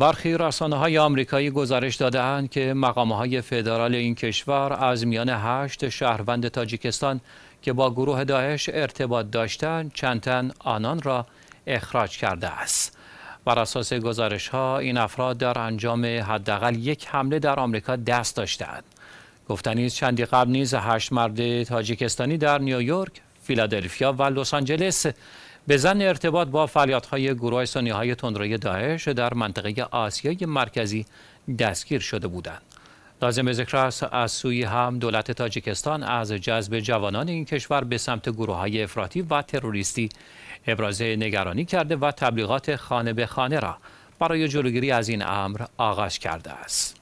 برخی رسانه های آمریکایی گزارش دادهاند که مقام های فدرال این کشور از میان هشت شهروند تاجیکستان که با گروه داعش ارتباط داشتند چندتن آنان را اخراج کرده است. بر اساس گزارش ها این افراد در انجام حداقل یک حمله در آمریکا دست داشتند. گفتنی است چندی قبل نیز هشت مرد تاجیکستانی در نیویورک، فیلادلفیا و لس آنجلس به زن ارتباط با فعالیت‌های گروه های تندروی داعش در منطقه آسیای مرکزی دستگیر شده بودند. لازم ذکر است از سوی هم دولت تاجیکستان از جذب جوانان این کشور به سمت گروه های افراطی و تروریستی ابراز نگرانی کرده و تبلیغات خانه به خانه را برای جلوگیری از این امر آغاز کرده است.